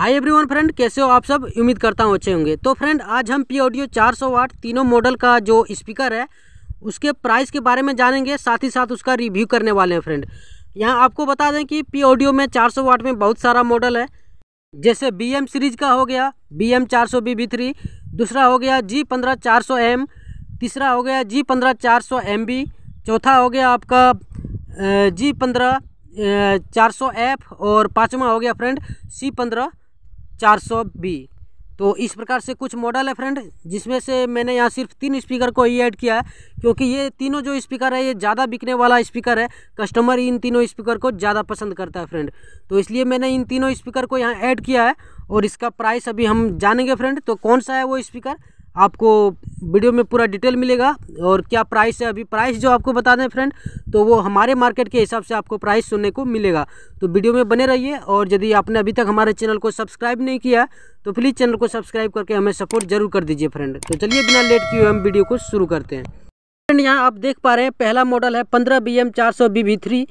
hi everyone friend कैसे हो आप सब उम्मीद करता हूँ अच्छे होंगे तो फ्रेंड आज हम पी ऑडियो चार सौ वाट तीनों मॉडल का जो स्पीकर है उसके प्राइस के बारे में जानेंगे साथ ही साथ उसका रिव्यू करने वाले हैं फ्रेंड यहाँ आपको बता दें कि पी ऑडियो में चार सौ वाट में बहुत सारा मॉडल है जैसे बी एम सीरीज का हो गया बी एम चार सौ बी बी थ्री दूसरा हो गया जी पंद्रह चार सौ एम तीसरा हो गया जी पंद्रह चार सौ एम बी चौथा हो गया आपका जी पंद्रह चार सौ एफ और पाँचवा हो गया फ्रेंड सी पंद्रह चार सौ बी तो इस प्रकार से कुछ मॉडल है फ्रेंड जिसमें से मैंने यहाँ सिर्फ तीन स्पीकर को ही ऐड किया है क्योंकि ये तीनों जो स्पीकर है ये ज़्यादा बिकने वाला स्पीकर है कस्टमर इन तीनों स्पीकर को ज़्यादा पसंद करता है फ्रेंड तो इसलिए मैंने इन तीनों स्पीकर को यहाँ ऐड किया है और इसका प्राइस अभी हम जानेंगे फ्रेंड तो कौन सा है वो स्पीकर आपको वीडियो में पूरा डिटेल मिलेगा और क्या प्राइस है अभी प्राइस जो आपको बता दें फ्रेंड तो वो हमारे मार्केट के हिसाब से आपको प्राइस सुनने को मिलेगा तो वीडियो में बने रहिए और यदि आपने अभी तक हमारे चैनल को सब्सक्राइब नहीं किया तो प्लीज़ चैनल को सब्सक्राइब करके हमें सपोर्ट जरूर कर दीजिए फ्रेंड तो चलिए बिना लेट किए हम वीडियो को शुरू करते हैं फ्रेंड यहाँ आप देख पा रहे हैं पहला मॉडल है पंद्रह बी एम चार सौ बी बी थ्री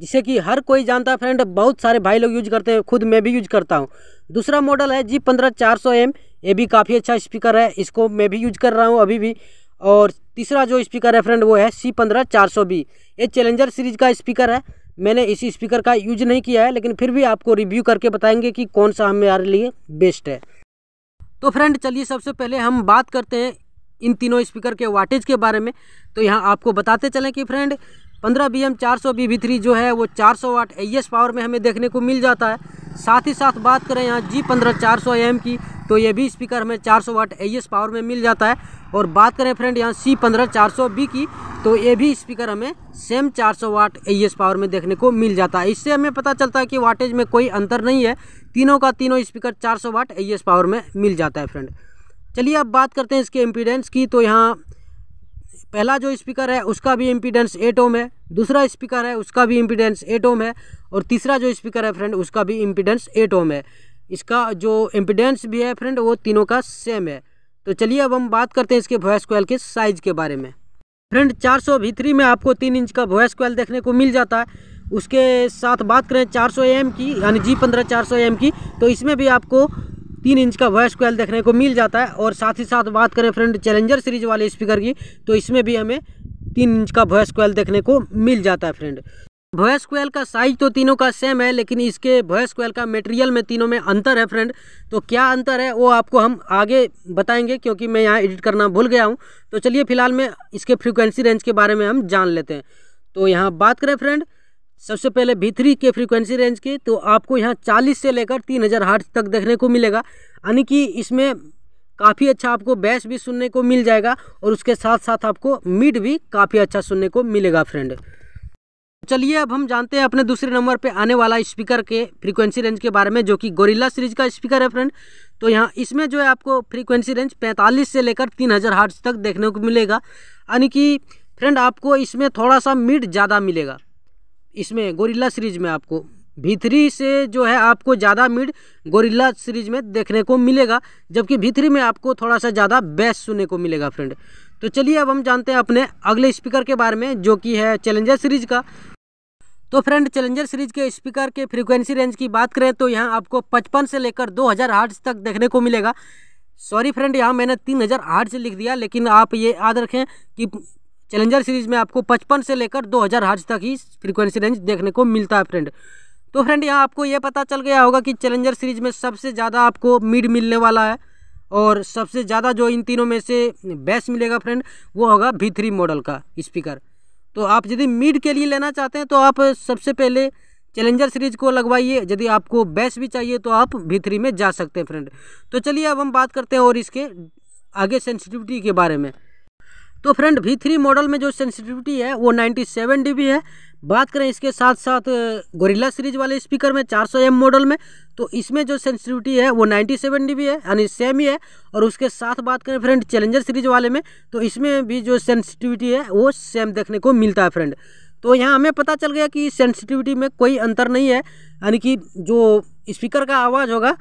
जिसे कि हर कोई जानता है फ्रेंड बहुत सारे भाई लोग यूज करते हैं खुद मैं भी यूज करता हूँ दूसरा मॉडल है जी पंद्रह चार सौ एम ये भी काफ़ी अच्छा स्पीकर है इसको मैं भी यूज कर रहा हूँ अभी भी और तीसरा जो स्पीकर है फ्रेंड वो है सी पंद्रह चार सौ बी ये चैलेंजर सीरीज का स्पीकर है मैंने इस स्पीकर का यूज नहीं किया है लेकिन फिर भी आपको रिव्यू करके बताएंगे कि कौन सा हमारे लिए बेस्ट है तो फ्रेंड चलिए सबसे पहले हम बात करते हैं इन तीनों स्पीकर के वाटेज के बारे में तो यहाँ आपको बताते चलें कि फ्रेंड पंद्रह बी एम चार सौ बी वी थ्री जो है वो चार सौ वाट एस पावर में हमें देखने को मिल जाता है साथ ही साथ बात करें यहाँ जी पंद्रह चार सौ एम की तो ये भी स्पीकर हमें चार सौ वाट एस पावर में मिल जाता है और बात करें फ्रेंड यहाँ सी पंद्रह चार सौ बी की तो ये भी स्पीकर हमें सेम 400 वाट एस पावर में देखने को मिल जाता है इससे हमें पता चलता है कि वाटेज में कोई अंतर नहीं है तीनों का तीनों स्पीकर सौ वाट एस पावर में मिल जाता है फ्रेंड चलिए अब बात करते हैं इसके इम्पीडेंस की तो यहाँ पहला जो स्पीकर है उसका भी इम्पीडेंस एट ओम है दूसरा स्पीकर है उसका भी इम्पीडेंस एट ओम है और तीसरा जो स्पीकर है फ्रेंड उसका भी इम्पीडेंस एट ओम है इसका जो इम्पीडेंस भी है फ्रेंड वो तीनों का सेम है तो चलिए अब हम बात करते हैं इसके वॉयस कॉल के साइज़ के बारे में फ्रेंड चार सौ थ्री में आपको तीन इंच का वॉयस कॉल देखने को मिल जाता है उसके साथ बात करें चार सौ एम की यानी जी पंद्रह चार सौ एम की तो इसमें भी आपको तीन इंच का वॉइस कोयल देखने को मिल जाता है और साथ ही साथ बात करें फ्रेंड चैलेंजर सीरीज वाले स्पीकर की तो इसमें भी हमें तीन इंच का वॉइस कोयल देखने को मिल जाता है फ्रेंड वॉइस कोयल का साइज तो तीनों का सेम है लेकिन इसके वॉइस कोयल का मटेरियल में तीनों में अंतर है फ्रेंड तो क्या अंतर है वो आपको हम आगे बताएंगे क्योंकि मैं यहाँ एडिट करना भूल गया हूँ तो चलिए फिलहाल में इसके फ्रिक्वेंसी रेंज के बारे में हम जान लेते हैं तो यहाँ बात करें फ्रेंड सबसे पहले भीतरी के फ्रीक्वेंसी रेंज के तो आपको यहाँ चालीस से लेकर तीन हज़ार हार्ट तक देखने को मिलेगा यानी कि इसमें काफ़ी अच्छा आपको बेस भी सुनने को मिल जाएगा और उसके साथ साथ आपको मिड भी काफ़ी अच्छा सुनने को मिलेगा फ्रेंड चलिए अब हम जानते हैं अपने दूसरे नंबर पे आने वाला स्पीकर के फ्रीक्वेंसी रेंज के बारे में जो कि गोरिल्ला सीरीज का स्पीकर है फ्रेंड तो यहाँ इसमें जो है आपको फ्रीक्वेंसी रेंज 45 से लेकर 3000 हज़ार हार्ट तक देखने को मिलेगा यानी कि फ्रेंड आपको इसमें थोड़ा सा मिड ज़्यादा मिलेगा इसमें गोरिल्ला सीरीज में आपको भीतरी से जो है आपको ज़्यादा मिड गोरिल्ला सीरीज में देखने को मिलेगा जबकि भीतरी में आपको थोड़ा सा ज़्यादा बेस सुनने को मिलेगा फ्रेंड तो चलिए अब हम जानते हैं अपने अगले स्पीकर के बारे में जो कि है चैलेंजर सीरीज का तो फ्रेंड चैलेंजर सीरीज के स्पीकर के फ्रीक्वेंसी रेंज की बात करें तो यहाँ आपको पचपन से लेकर दो हज़ार तक देखने को मिलेगा सॉरी फ्रेंड यहाँ मैंने तीन हज़ार लिख दिया लेकिन आप ये याद रखें कि चैलेंजर सीरीज में आपको पचपन से लेकर दो हज़ार हर्ज तक ही फ्रीक्वेंसी रेंज देखने को मिलता है फ्रेंड तो फ्रेंड यहाँ आपको ये पता चल गया होगा कि चैलेंजर सीरीज में सबसे ज़्यादा आपको मिड मिलने वाला है और सबसे ज़्यादा जो इन तीनों में से बेस्ट मिलेगा फ्रेंड वो होगा वी थ्री मॉडल का स्पीकर तो आप यदि मिड के लिए लेना चाहते हैं तो आप सबसे पहले चैलेंजर सीरीज को लगवाइए यदि आपको बेस भी चाहिए तो आप भी थ्री में जा सकते हैं फ्रेंड तो चलिए अब हम बात करते हैं और इसके आगे सेंसिटिविटी के बारे में तो फ्रेंड वी थ्री मॉडल में जो सेंसिटिविटी है वो 97 डीबी है बात करें इसके साथ साथ गोरिल्ला सीरीज वाले स्पीकर में 400 एम मॉडल में तो इसमें जो सेंसिटिविटी है वो 97 डीबी है यानी सेम ही है और उसके साथ बात करें फ्रेंड चैलेंजर सीरीज वाले में तो इसमें भी जो सेंसिटिविटी है वो सेम देखने को मिलता है फ्रेंड तो यहाँ हमें पता चल गया कि सेंसिटिविटी में कोई अंतर नहीं है यानी कि जो स्पीकर का आवाज़ होगा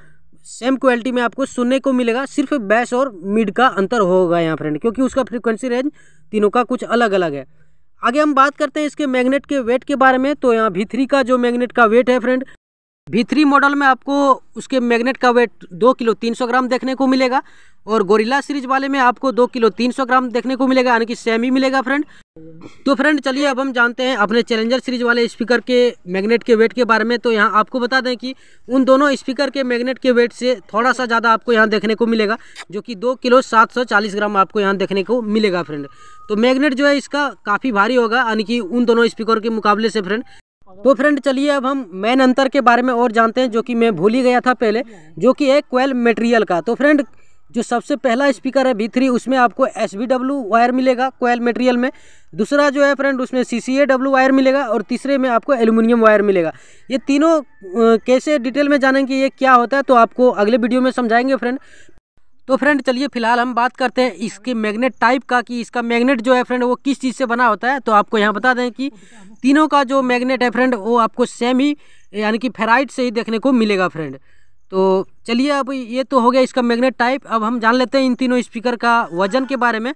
सेम क्वालिटी में आपको सुनने को मिलेगा सिर्फ बेस और मिड का अंतर होगा यहाँ फ्रेंड क्योंकि उसका फ्रिक्वेंसी रेंज तीनों का कुछ अलग अलग है आगे हम बात करते हैं इसके मैग्नेट के वेट के बारे में तो यहाँ भी का जो मैग्नेट का वेट है फ्रेंड भी मॉडल में आपको उसके मैग्नेट का वेट दो किलो तीन सौ ग्राम देखने को मिलेगा और गोरिल्ला सीरीज वाले में आपको दो किलो तीन सौ ग्राम देखने को मिलेगा यानी कि सेम ही मिलेगा फ्रेंड तो फ्रेंड चलिए अब हम जानते हैं अपने चैलेंजर सीरीज वाले स्पीकर के मैग्नेट के वेट के बारे में तो यहाँ आपको बता दें कि उन दोनों स्पीकर के मैग्नेट के वेट से थोड़ा सा ज़्यादा आपको यहाँ देखने को मिलेगा जो कि दो किलो सात सौ चालीस ग्राम आपको यहाँ देखने को मिलेगा फ्रेंड तो मैग्नेट जो है इसका काफ़ी भारी होगा यानी कि उन दोनों स्पीकर के मुकाबले से फ्रेंड तो फ्रेंड चलिए अब हम मेन अंतर के बारे में और जानते हैं जो कि मैं भूल ही गया था पहले जो कि एक क्वेल मटेरियल का तो फ्रेंड जो सबसे पहला स्पीकर है बी थ्री उसमें आपको एस बी डब्ल्यू वायर मिलेगा कोयल मटेरियल में दूसरा जो है फ्रेंड उसमें सी सी ए डब्ल्यू वायर मिलेगा और तीसरे में आपको एल्यूमिनियम वायर मिलेगा ये तीनों कैसे डिटेल में जानेंगे ये क्या होता है तो आपको अगले वीडियो में समझाएंगे फ्रेंड तो फ्रेंड चलिए फिलहाल हम बात करते हैं इसके मैग्नेट टाइप का कि इसका मैग्नेट जो है फ्रेंड वो किस चीज़ से बना होता है तो आपको यहाँ बता दें कि तीनों का जो मैग्नेट है फ्रेंड वो आपको सेम ही यानी कि फेराइट से ही देखने को मिलेगा फ्रेंड तो चलिए अब ये तो हो गया इसका मैग्नेट टाइप अब हम जान लेते हैं इन तीनों स्पीकर का वजन के बारे में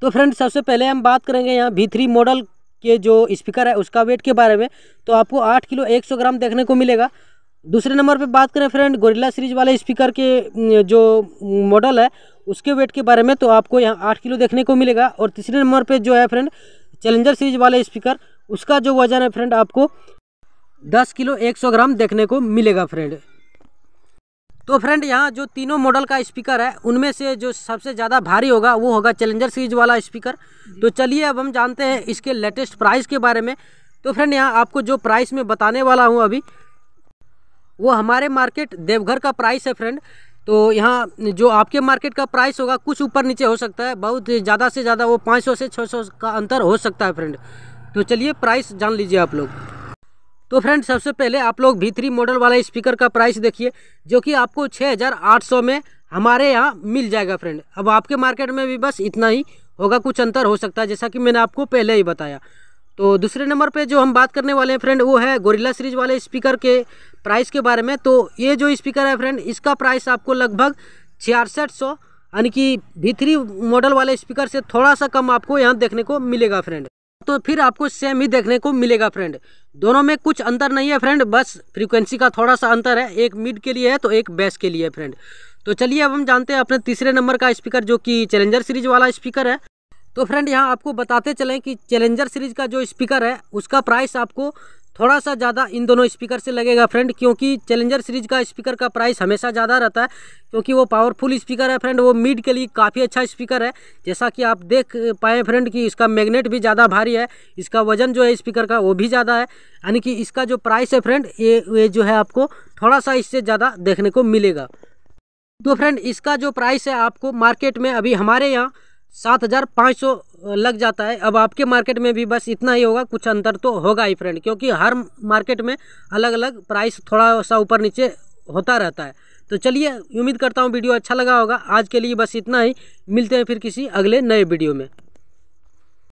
तो फ्रेंड सबसे पहले हम बात करेंगे यहाँ वी थ्री मॉडल के जो स्पीकर है उसका वेट के बारे में तो आपको आठ किलो एक सौ ग्राम देखने को मिलेगा दूसरे नंबर पे बात करें फ्रेंड गोरिल्ला सीरीज वाले स्पीकर के जो मॉडल है उसके वेट के बारे में तो आपको यहाँ आठ किलो देखने को मिलेगा और तीसरे नंबर पर जो है फ्रेंड चैलेंजर सीरीज वाले स्पीकर उसका जो वजन है फ्रेंड आपको दस किलो एक सौ ग्राम देखने को मिलेगा फ्रेंड तो फ्रेंड यहाँ जो तीनों मॉडल का स्पीकर है उनमें से जो सबसे ज़्यादा भारी होगा वो होगा चैलेंजर सीरीज वाला स्पीकर तो चलिए अब हम जानते हैं इसके लेटेस्ट प्राइस के बारे में तो फ्रेंड यहाँ आपको जो प्राइस में बताने वाला हूँ अभी वो हमारे मार्केट देवघर का प्राइस है फ्रेंड तो यहाँ जो आपके मार्केट का प्राइस होगा कुछ ऊपर नीचे हो सकता है बहुत ज़्यादा से ज़्यादा वो पाँच से छः का अंतर हो सकता है फ्रेंड तो चलिए प्राइस जान लीजिए आप लोग तो फ्रेंड सबसे पहले आप लोग भी थ्री मॉडल वाला स्पीकर का प्राइस देखिए जो कि आपको 6800 में हमारे यहाँ मिल जाएगा फ्रेंड अब आपके मार्केट में भी बस इतना ही होगा कुछ अंतर हो सकता है जैसा कि मैंने आपको पहले ही बताया तो दूसरे नंबर पे जो हम बात करने वाले हैं फ्रेंड वो है गोरिल्ला सीरीज वाले स्पीकर के प्राइस के बारे में तो ये जो स्पीकर है फ्रेंड इसका प्राइस आपको लगभग छियासठ सौ यानी कि भी मॉडल वाले स्पीकर से थोड़ा सा कम आपको यहाँ देखने को मिलेगा फ्रेंड तो फिर आपको सेम ही देखने को मिलेगा फ्रेंड दोनों में कुछ अंतर नहीं है फ्रेंड बस फ्रीक्वेंसी का थोड़ा सा अंतर है एक मिड के लिए है तो एक बेस के लिए है फ्रेंड तो चलिए अब हम जानते हैं अपने तीसरे नंबर का स्पीकर जो कि चैलेंजर सीरीज वाला स्पीकर है तो फ्रेंड यहाँ आपको बताते चलें कि चैलेंजर सीरीज का जो स्पीकर है उसका प्राइस आपको थोड़ा सा ज़्यादा इन दोनों स्पीकर से लगेगा फ्रेंड क्योंकि चैलेंजर सीरीज का स्पीकर का प्राइस हमेशा ज़्यादा रहता है क्योंकि वो पावरफुल स्पीकर है फ्रेंड वो मिड के लिए काफ़ी अच्छा स्पीकर है जैसा कि आप देख पाए फ्रेंड कि इसका मैग्नेट भी ज़्यादा भारी है इसका वजन जो है स्पीकर का वो भी ज़्यादा है यानी कि इसका जो प्राइस है फ्रेंड ये ये जो है आपको थोड़ा सा इससे ज़्यादा देखने को मिलेगा तो फ्रेंड इसका जो प्राइस है आपको मार्केट में अभी हमारे यहाँ सात हज़ार पाँच सौ लग जाता है अब आपके मार्केट में भी बस इतना ही होगा कुछ अंतर तो होगा ही फ्रेंड क्योंकि हर मार्केट में अलग अलग प्राइस थोड़ा सा ऊपर नीचे होता रहता है तो चलिए उम्मीद करता हूँ वीडियो अच्छा लगा होगा आज के लिए बस इतना ही मिलते हैं फिर किसी अगले नए वीडियो में